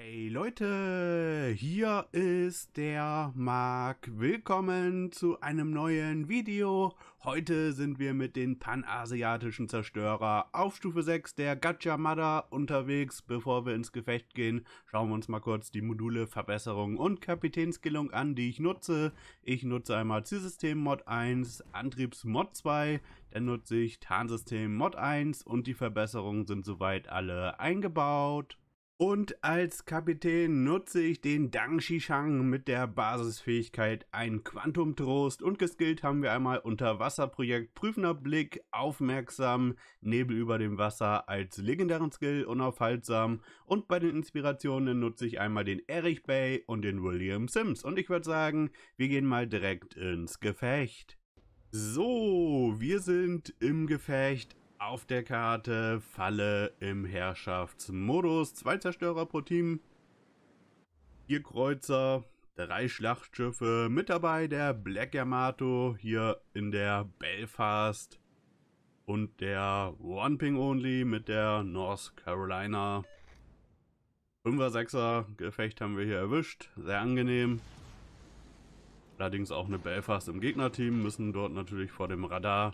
Hey Leute, hier ist der Marc. Willkommen zu einem neuen Video. Heute sind wir mit den panasiatischen Zerstörer auf Stufe 6 der Gachamada unterwegs. Bevor wir ins Gefecht gehen, schauen wir uns mal kurz die Module Verbesserung und Kapitänskillung an, die ich nutze. Ich nutze einmal Zielsystem Mod 1, Antriebs Mod 2, dann nutze ich Tarnsystem Mod 1 und die Verbesserungen sind soweit alle eingebaut. Und als Kapitän nutze ich den Dang Shishang mit der Basisfähigkeit ein Quantum Trost und geskillt haben wir einmal Unterwasserprojekt Prüfender Blick, Aufmerksam, Nebel über dem Wasser als legendären Skill, Unaufhaltsam und bei den Inspirationen nutze ich einmal den Erich Bay und den William Sims und ich würde sagen, wir gehen mal direkt ins Gefecht. So, wir sind im Gefecht auf der Karte Falle im Herrschaftsmodus. Zwei Zerstörer pro Team, vier Kreuzer, drei Schlachtschiffe. Mit dabei der Black Yamato hier in der Belfast und der One Ping Only mit der North Carolina. 5er, 6er Gefecht haben wir hier erwischt. Sehr angenehm. Allerdings auch eine Belfast im Gegnerteam, müssen dort natürlich vor dem Radar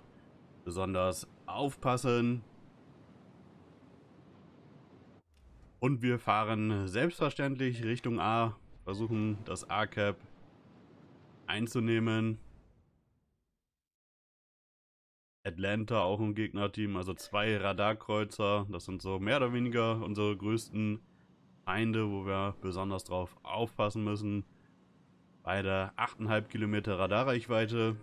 besonders Aufpassen. Und wir fahren selbstverständlich Richtung A. Versuchen das A-Cap einzunehmen. Atlanta auch im Gegnerteam, also zwei Radarkreuzer. Das sind so mehr oder weniger unsere größten Feinde, wo wir besonders drauf aufpassen müssen. Bei der 8,5 Kilometer Radarreichweite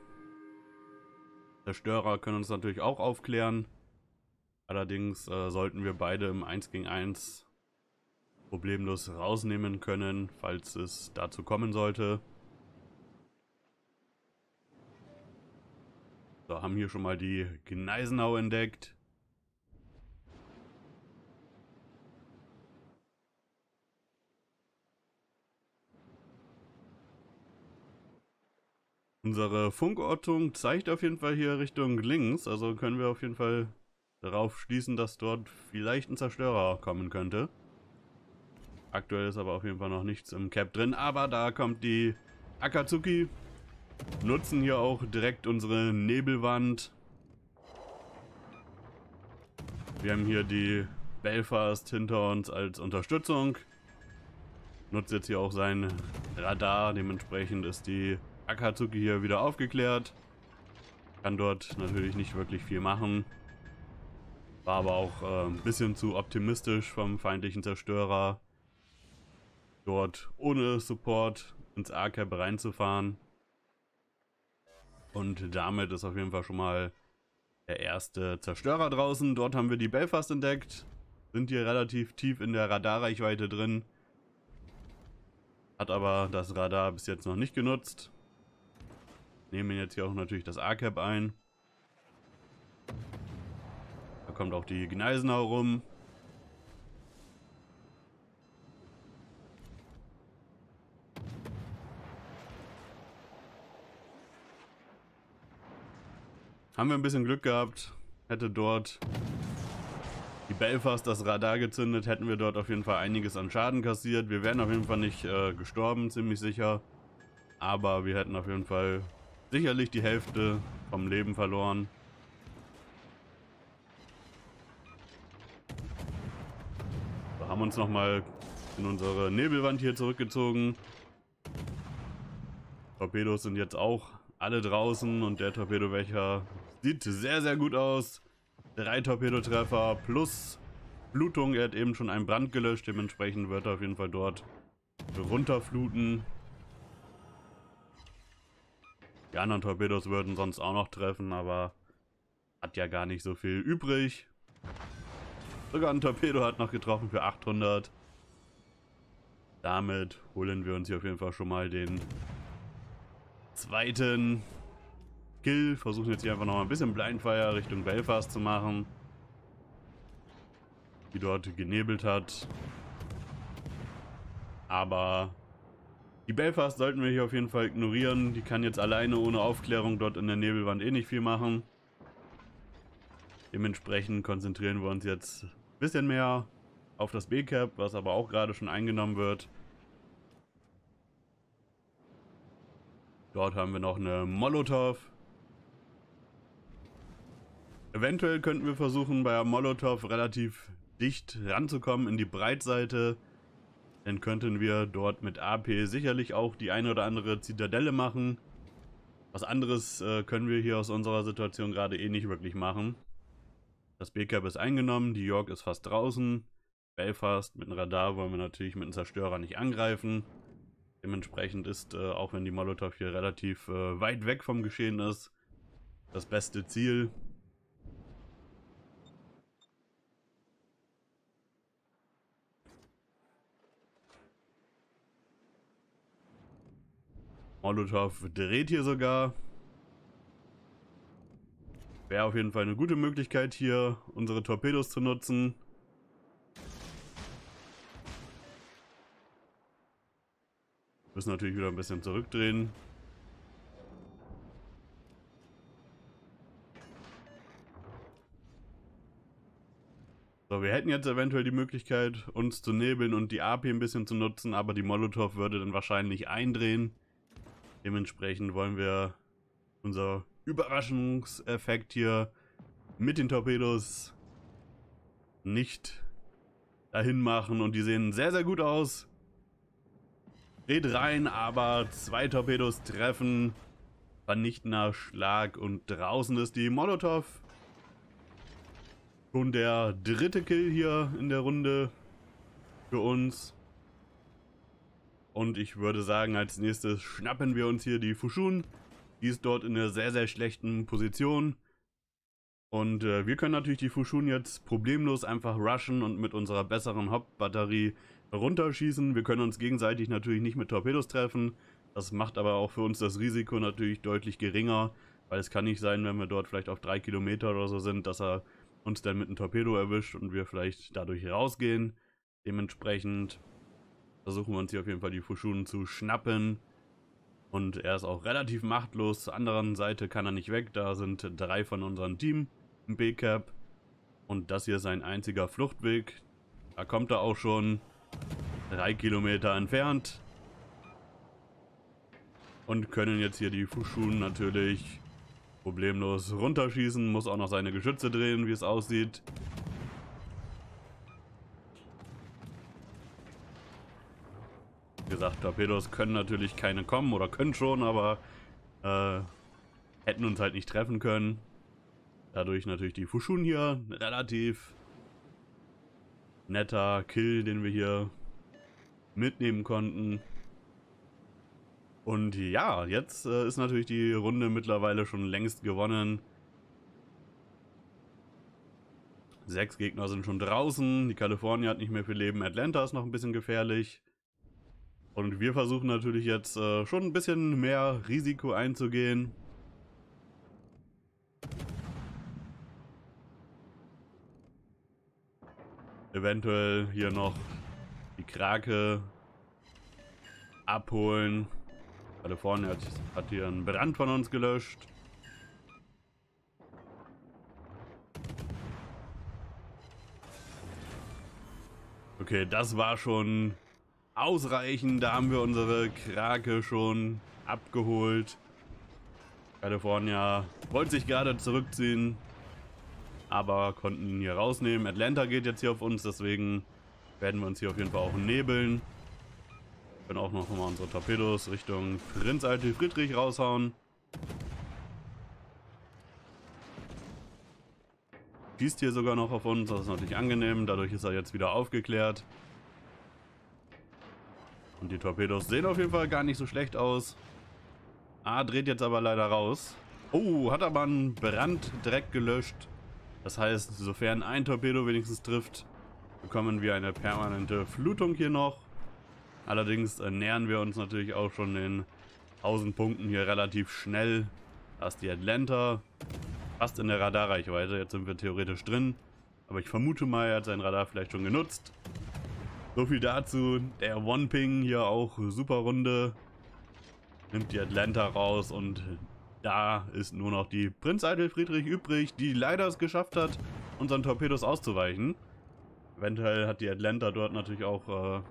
Zerstörer können uns natürlich auch aufklären. Allerdings äh, sollten wir beide im 1 gegen 1 problemlos rausnehmen können, falls es dazu kommen sollte. So, haben hier schon mal die Gneisenau entdeckt. Unsere Funkortung zeigt auf jeden Fall hier Richtung links, also können wir auf jeden Fall darauf schließen, dass dort vielleicht ein Zerstörer kommen könnte. Aktuell ist aber auf jeden Fall noch nichts im Cap drin, aber da kommt die Akatsuki. Nutzen hier auch direkt unsere Nebelwand. Wir haben hier die Belfast hinter uns als Unterstützung. Nutzt jetzt hier auch sein Radar, dementsprechend ist die Akatsuki hier wieder aufgeklärt. Kann dort natürlich nicht wirklich viel machen. War aber auch äh, ein bisschen zu optimistisch vom feindlichen Zerstörer. Dort ohne Support ins A-Cap reinzufahren. Und damit ist auf jeden Fall schon mal der erste Zerstörer draußen. Dort haben wir die Belfast entdeckt. Sind hier relativ tief in der Radarreichweite drin. Hat aber das Radar bis jetzt noch nicht genutzt. Nehmen jetzt hier auch natürlich das A-Cap ein. Da kommt auch die Gneisenau rum. Haben wir ein bisschen Glück gehabt. Hätte dort die Belfast das Radar gezündet, hätten wir dort auf jeden Fall einiges an Schaden kassiert. Wir wären auf jeden Fall nicht äh, gestorben, ziemlich sicher. Aber wir hätten auf jeden Fall sicherlich die Hälfte vom Leben verloren. Wir haben uns nochmal in unsere Nebelwand hier zurückgezogen. Torpedos sind jetzt auch alle draußen und der Torpedobecher sieht sehr, sehr gut aus. Drei Torpedotreffer plus Blutung. Er hat eben schon einen Brand gelöscht. Dementsprechend wird er auf jeden Fall dort runterfluten. Die anderen Torpedos würden sonst auch noch treffen, aber hat ja gar nicht so viel übrig. Sogar ein Torpedo hat noch getroffen für 800. Damit holen wir uns hier auf jeden Fall schon mal den zweiten Kill. Versuchen jetzt hier einfach noch mal ein bisschen Blindfire Richtung Belfast zu machen. Die dort genebelt hat. Aber die Belfast sollten wir hier auf jeden Fall ignorieren. Die kann jetzt alleine ohne Aufklärung dort in der Nebelwand eh nicht viel machen. Dementsprechend konzentrieren wir uns jetzt ein bisschen mehr auf das B-Cap, was aber auch gerade schon eingenommen wird. Dort haben wir noch eine Molotow. Eventuell könnten wir versuchen, bei der Molotow relativ dicht ranzukommen in die Breitseite. Dann könnten wir dort mit AP sicherlich auch die eine oder andere Zitadelle machen. Was anderes äh, können wir hier aus unserer Situation gerade eh nicht wirklich machen. Das B-Cap ist eingenommen, die York ist fast draußen. Belfast mit einem Radar wollen wir natürlich mit einem Zerstörer nicht angreifen. Dementsprechend ist, äh, auch wenn die Molotov hier relativ äh, weit weg vom Geschehen ist, das beste Ziel, Molotow dreht hier sogar. Wäre auf jeden Fall eine gute Möglichkeit hier, unsere Torpedos zu nutzen. Müssen natürlich wieder ein bisschen zurückdrehen. So, wir hätten jetzt eventuell die Möglichkeit, uns zu nebeln und die AP ein bisschen zu nutzen, aber die Molotow würde dann wahrscheinlich eindrehen. Dementsprechend wollen wir unser Überraschungseffekt hier mit den Torpedos nicht dahin machen und die sehen sehr, sehr gut aus. Dreht rein, aber zwei Torpedos treffen. Vernichtender Schlag und draußen ist die Molotow. Schon der dritte Kill hier in der Runde für uns. Und ich würde sagen, als nächstes schnappen wir uns hier die Fushun. Die ist dort in einer sehr, sehr schlechten Position. Und äh, wir können natürlich die Fushun jetzt problemlos einfach rushen und mit unserer besseren Hauptbatterie runterschießen. Wir können uns gegenseitig natürlich nicht mit Torpedos treffen. Das macht aber auch für uns das Risiko natürlich deutlich geringer, weil es kann nicht sein, wenn wir dort vielleicht auf drei Kilometer oder so sind, dass er uns dann mit einem Torpedo erwischt und wir vielleicht dadurch rausgehen. Dementsprechend versuchen wir uns hier auf jeden Fall die Fushunen zu schnappen. Und er ist auch relativ machtlos. Zur anderen Seite kann er nicht weg. Da sind drei von unserem Team im B-Cap. Und das hier ist sein einziger Fluchtweg. Da kommt er auch schon. Drei Kilometer entfernt. Und können jetzt hier die Fushun natürlich problemlos runterschießen. Muss auch noch seine Geschütze drehen, wie es aussieht. Torpedos können natürlich keine kommen oder können schon, aber äh, hätten uns halt nicht treffen können. Dadurch natürlich die Fushun hier, relativ netter Kill, den wir hier mitnehmen konnten. Und ja, jetzt äh, ist natürlich die Runde mittlerweile schon längst gewonnen. Sechs Gegner sind schon draußen, die Kalifornien hat nicht mehr viel Leben, Atlanta ist noch ein bisschen gefährlich. Und wir versuchen natürlich jetzt äh, schon ein bisschen mehr Risiko einzugehen. Eventuell hier noch die Krake abholen. Gerade vorne hat, hat hier ein Brand von uns gelöscht. Okay, das war schon ausreichen. Da haben wir unsere Krake schon abgeholt. California wollte sich gerade zurückziehen, aber konnten ihn hier rausnehmen. Atlanta geht jetzt hier auf uns, deswegen werden wir uns hier auf jeden Fall auch nebeln. Wir Können auch noch mal unsere Torpedos Richtung Prinz Alte Friedrich raushauen. Schießt hier sogar noch auf uns, das ist natürlich angenehm. Dadurch ist er jetzt wieder aufgeklärt. Und die Torpedos sehen auf jeden Fall gar nicht so schlecht aus. Ah, dreht jetzt aber leider raus. Oh, hat aber einen Brand direkt gelöscht. Das heißt, sofern ein Torpedo wenigstens trifft, bekommen wir eine permanente Flutung hier noch. Allerdings nähern wir uns natürlich auch schon den 1000 Punkten hier relativ schnell. Da ist die Atlanta fast in der Radarreichweite. Jetzt sind wir theoretisch drin. Aber ich vermute mal, er hat sein Radar vielleicht schon genutzt. So viel dazu. Der One-Ping hier auch super Runde. Nimmt die Atlanta raus und da ist nur noch die Prinz Eitel Friedrich übrig, die leider es geschafft hat, unseren Torpedos auszuweichen. Eventuell hat die Atlanta dort natürlich auch äh,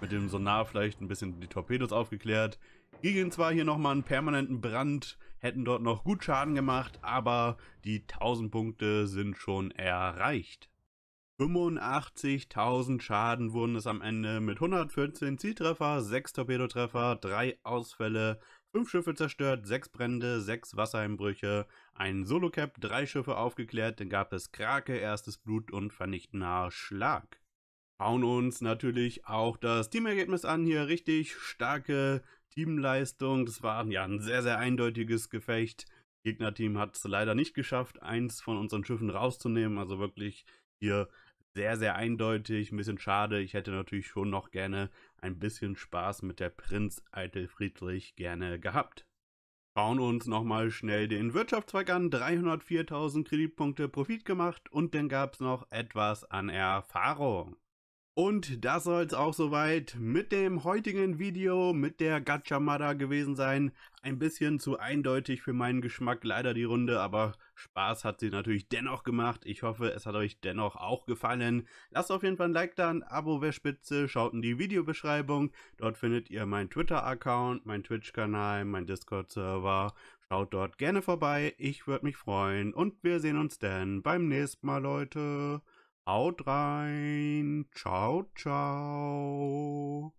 mit dem Sonar vielleicht ein bisschen die Torpedos aufgeklärt. Gingen zwar hier nochmal einen permanenten Brand, hätten dort noch gut Schaden gemacht, aber die 1000 Punkte sind schon erreicht. 85.000 Schaden wurden es am Ende mit 114 Zieltreffer, 6 Torpedotreffer, 3 Ausfälle, 5 Schiffe zerstört, 6 Brände, 6 Wassereinbrüche, ein Solo-Cap, 3 Schiffe aufgeklärt, dann gab es Krake, erstes Blut und vernichtender Schlag. Schauen uns natürlich auch das Teamergebnis an hier, richtig starke Teamleistung, das war ja ein sehr, sehr eindeutiges Gefecht. Gegnerteam hat es leider nicht geschafft, eins von unseren Schiffen rauszunehmen, also wirklich hier sehr, sehr eindeutig, ein bisschen schade. Ich hätte natürlich schon noch gerne ein bisschen Spaß mit der Prinz Eitel Friedrich gerne gehabt. Schauen uns nochmal schnell den Wirtschaftszweig an. 304.000 Kreditpunkte Profit gemacht und dann gab es noch etwas an Erfahrung. Und das soll es auch soweit mit dem heutigen Video, mit der Gachamada gewesen sein. Ein bisschen zu eindeutig für meinen Geschmack, leider die Runde, aber Spaß hat sie natürlich dennoch gemacht. Ich hoffe, es hat euch dennoch auch gefallen. Lasst auf jeden Fall ein Like da, ein Abo wäre spitze, schaut in die Videobeschreibung. Dort findet ihr meinen Twitter-Account, meinen Twitch-Kanal, meinen Discord-Server. Schaut dort gerne vorbei, ich würde mich freuen und wir sehen uns dann beim nächsten Mal, Leute. Haut rein, ciao, ciao.